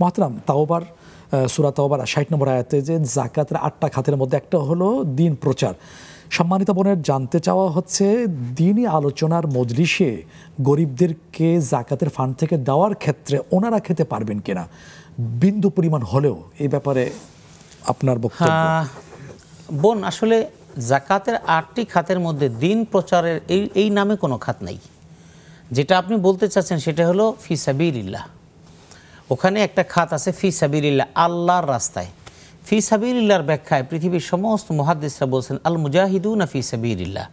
মাহতারাম তাওবার সুরা তাওবার ষাট নম্বর আয়াতে যে জাকাতের আটটা খাতের মধ্যে একটা হলো দিন প্রচার সম্মানিত বোনের জানতে চাওয়া হচ্ছে দিনই আলোচনার মজলিসে গরিবদেরকে জাকাতের ফান্ড থেকে দেওয়ার ক্ষেত্রে ওনারা খেতে পারবেন কিনা বিন্দু পরিমাণ হলেও এই ব্যাপারে আপনার বক্তব্য হ্যাঁ, বোন আসলে জাকাতের আটটি খাতের মধ্যে দিন প্রচারের এই এই নামে কোনো খাত নাই যেটা আপনি বলতে চাচ্ছেন সেটা হলো ফিসাবিল্লাহ ওখানে একটা খাত আছে ফি সাবিল্লা আল্লাহর রাস্তায় ফি সাবিল্লার ব্যাখ্যায় পৃথিবীর সমস্ত মহাদেশরা বলছেন আল মুজাহিদুন ফি সাবিল্লা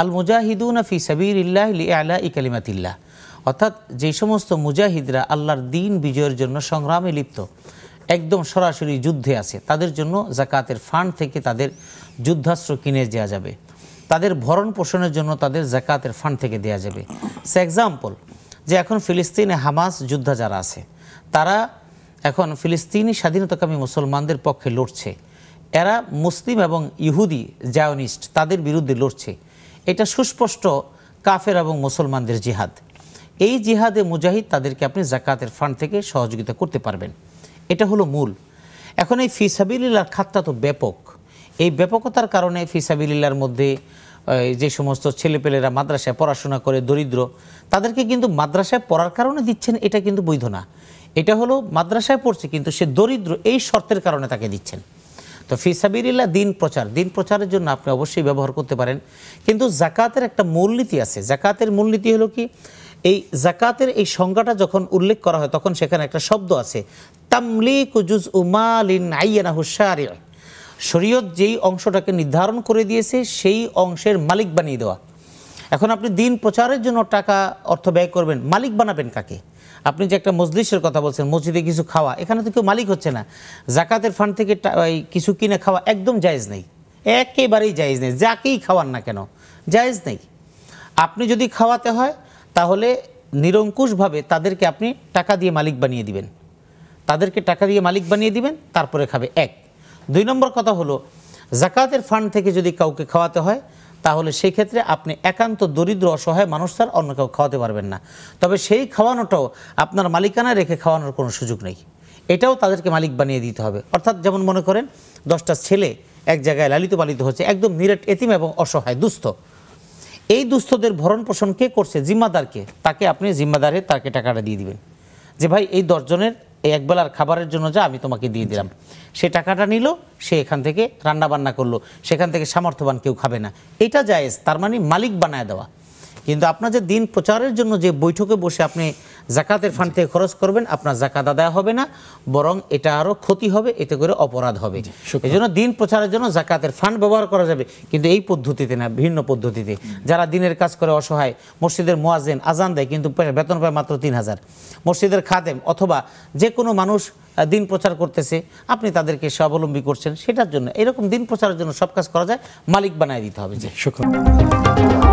আল মুজাহিদুন ফি সাবিল্লাহ আলা ইকালিমাতিল্লাহ অর্থাৎ যে সমস্ত মুজাহিদরা আল্লাহর দিন বিজয়ের জন্য সংগ্রামে লিপ্ত একদম সরাসরি যুদ্ধে আছে তাদের জন্য জাকাতের ফান্ড থেকে তাদের যুদ্ধাস্ত্র কিনে দেওয়া যাবে তাদের ভরণ পোষণের জন্য তাদের জাকাতের ফান্ড থেকে দেওয়া যাবে সে এক্সাম্পল যে এখন ফিলিস্তিনে হামাস যোদ্ধা যারা আছে তারা এখন ফিলিস্তিনি স্বাধীনতাকামী মুসলমানদের পক্ষে লড়ছে এরা মুসলিম এবং ইহুদি জায়নিস্ট তাদের বিরুদ্ধে লড়ছে এটা সুস্পষ্ট কাফের এবং মুসলমানদের জিহাদ এই জিহাদে মুজাহিদ তাদেরকে আপনি জাকাতের ফান্ড থেকে সহযোগিতা করতে পারবেন এটা হলো মূল এখন এই ফিসাবিল্লার খাতটা তো ব্যাপক এই ব্যাপকতার কারণে ফিসাবিল্লার মধ্যে যে সমস্ত ছেলেপেলেরা মাদ্রাসায় পড়াশোনা করে দরিদ্র তাদেরকে কিন্তু মাদ্রাসায় পড়ার কারণে দিচ্ছেন এটা কিন্তু বৈধ না এটা হলো মাদ্রাসায় পড়ছে কিন্তু সে দরিদ্র এই শর্তের কারণে তাকে দিচ্ছেন তো ফিসাবিরিল্লা দিন প্রচার দিন প্রচারের জন্য আপনি অবশ্যই ব্যবহার করতে পারেন কিন্তু জাকাতের একটা মূলনীতি আছে জাকাতের মূলনীতি হলো কি এই জাকাতের এই সংজ্ঞাটা যখন উল্লেখ করা হয় তখন সেখানে একটা শব্দ আছে তামলিক জুজ উমালিন আইয়ানাহু শারিয়া শরীয়ত যেই অংশটাকে নির্ধারণ করে দিয়েছে সেই অংশের মালিক বানিয়ে দেওয়া এখন আপনি দিন প্রচারের জন্য টাকা অর্থ ব্যয় করবেন মালিক বানাবেন কাকে আপনি যে একটা মজলিসের কথা বলছেন মসজিদে কিছু খাওয়া এখানে তো কেউ মালিক হচ্ছে না জাকাতের ফান্ড থেকে কিছু কিনে খাওয়া একদম জায়েজ নেই একেবারেই জায়েজ নেই যাকেই খাওয়ান না কেন জায়েজ নেই আপনি যদি খাওয়াতে হয় তাহলে নিরঙ্কুশভাবে তাদেরকে আপনি টাকা দিয়ে মালিক বানিয়ে দিবেন তাদেরকে টাকা দিয়ে মালিক বানিয়ে দিবেন তারপরে খাবে এক দুই নম্বর কথা হলো জাকাতের ফান্ড থেকে যদি কাউকে খাওয়াতে হয় তাহলে সেই ক্ষেত্রে আপনি একান্ত দরিদ্র অসহায় মানুষ তার অন্য কেউ খাওয়াতে পারবেন না তবে সেই খাওয়ানোটাও আপনার মালিকানা রেখে খাওয়ানোর কোনো সুযোগ নেই এটাও তাদেরকে মালিক বানিয়ে দিতে হবে অর্থাৎ যেমন মনে করেন দশটা ছেলে এক জায়গায় লালিত পালিত হচ্ছে একদম নিরেট এতিম এবং অসহায় দুস্থ এই দুস্থদের ভরণ পোষণ কে করছে জিম্মাদারকে তাকে আপনি জিম্মাদারে তাকে টাকাটা দিয়ে দিবেন যে ভাই এই দশজনের এই একবেলার খাবারের জন্য যা আমি তোমাকে দিয়ে দিলাম সে টাকাটা নিল সে এখান থেকে রান্না বান্না করলো সেখান থেকে সামর্থ্যবান কেউ খাবে না এটা জায়েজ তার মানে মালিক বানায় দেওয়া কিন্তু আপনার যে দিন প্রচারের জন্য যে বৈঠকে বসে আপনি জাকাতের ফান্ড থেকে খরচ করবেন আপনার জাকাত আদায় হবে না বরং এটা আরও ক্ষতি হবে এতে করে অপরাধ হবে এই জন্য দিন প্রচারের জন্য জাকাতের ফান্ড ব্যবহার করা যাবে কিন্তু এই পদ্ধতিতে না ভিন্ন পদ্ধতিতে যারা দিনের কাজ করে অসহায় মসজিদের মোয়াজেন আজান দেয় কিন্তু বেতন পায় মাত্র তিন হাজার মসজিদের খাদেম অথবা যে কোনো মানুষ দিন প্রচার করতেছে আপনি তাদেরকে স্বাবলম্বী করছেন সেটার জন্য এরকম দিন প্রচারের জন্য সব কাজ করা যায় মালিক বানায় দিতে হবে যে শুক্র